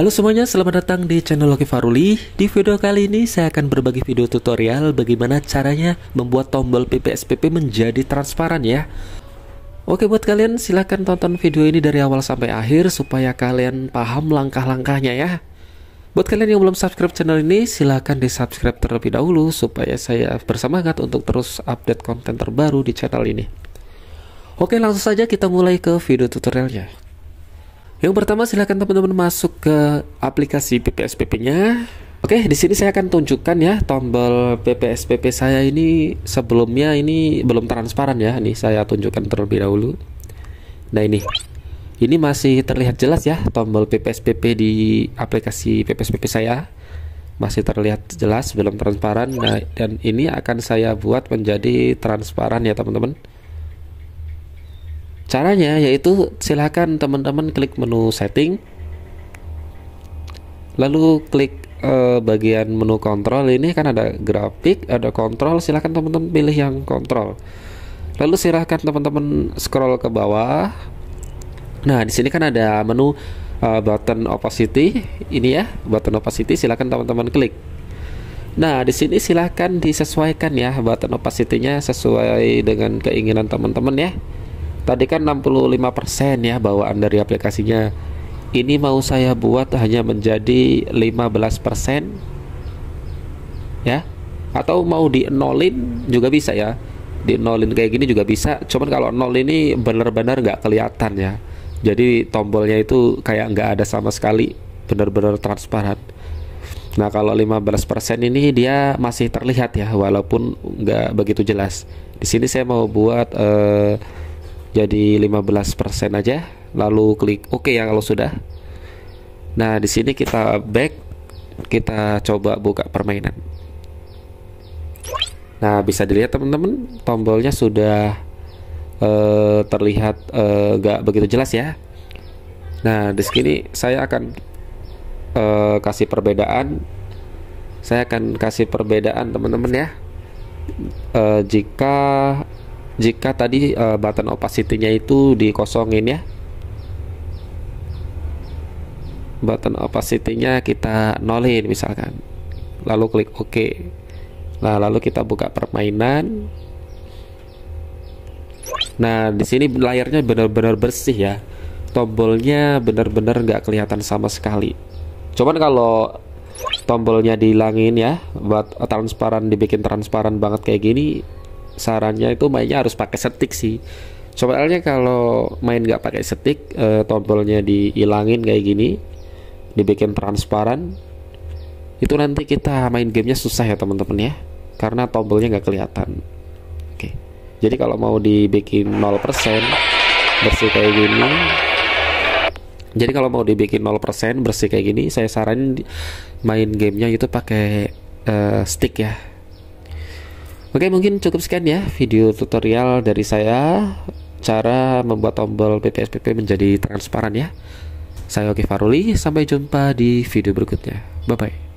Halo semuanya, selamat datang di channel Loki Faruli. Di video kali ini saya akan berbagi video tutorial bagaimana caranya membuat tombol PPSPP menjadi transparan ya. Oke buat kalian silahkan tonton video ini dari awal sampai akhir supaya kalian paham langkah-langkahnya ya. Buat kalian yang belum subscribe channel ini silahkan di subscribe terlebih dahulu supaya saya bersemangat untuk terus update konten terbaru di channel ini. Oke langsung saja kita mulai ke video tutorialnya. Yang pertama silahkan teman-teman masuk ke aplikasi PPSPP-nya. Oke, di sini saya akan tunjukkan ya tombol PPSPP saya ini sebelumnya ini belum transparan ya. Ini saya tunjukkan terlebih dahulu. Nah, ini. Ini masih terlihat jelas ya tombol PPSPP di aplikasi PPSPP saya. Masih terlihat jelas belum transparan. Nah, dan ini akan saya buat menjadi transparan ya, teman-teman. Caranya yaitu silahkan teman-teman klik menu setting, lalu klik eh, bagian menu kontrol ini kan ada grafik, ada kontrol, silahkan teman-teman pilih yang kontrol. Lalu silahkan teman-teman scroll ke bawah. Nah di sini kan ada menu eh, button opacity, ini ya button opacity, silahkan teman-teman klik. Nah, di sini silahkan disesuaikan ya button opacity-nya sesuai dengan keinginan teman-teman ya. Tadi kan 65% ya bawaan dari aplikasinya. Ini mau saya buat hanya menjadi 15% ya. Atau mau di nolin juga bisa ya. Di nolin kayak gini juga bisa. Cuman kalau nol ini benar-benar nggak kelihatan ya. Jadi tombolnya itu kayak nggak ada sama sekali, benar-benar transparan. Nah kalau 15% ini dia masih terlihat ya walaupun nggak begitu jelas. Di sini saya mau buat eh, jadi 15% aja lalu klik oke ya kalau sudah nah di sini kita back kita coba buka permainan nah bisa dilihat teman-teman tombolnya sudah uh, terlihat uh, eh, gak begitu jelas ya nah di sini saya akan uh, kasih perbedaan saya akan kasih perbedaan teman-teman ya jika jika tadi uh, button opacity-nya itu dikosongin ya button opacity-nya kita nolin misalkan lalu klik OK nah lalu kita buka permainan nah di sini layarnya benar-benar bersih ya tombolnya benar-benar nggak kelihatan sama sekali cuman kalau tombolnya dihilangin ya buat transparan dibikin transparan banget kayak gini sarannya itu mainnya harus pakai setik sih soalnya kalau main nggak pakai setik e, tombolnya dihilangin kayak gini dibikin transparan itu nanti kita main gamenya susah ya teman-teman ya karena tombolnya nggak kelihatan oke jadi kalau mau dibikin 0% bersih kayak gini jadi kalau mau dibikin 0% bersih kayak gini saya saranin main gamenya itu pakai e, stick ya Oke mungkin cukup sekian ya video tutorial dari saya cara membuat tombol PPSPP menjadi transparan ya. Saya Oke Faruli, sampai jumpa di video berikutnya. Bye-bye.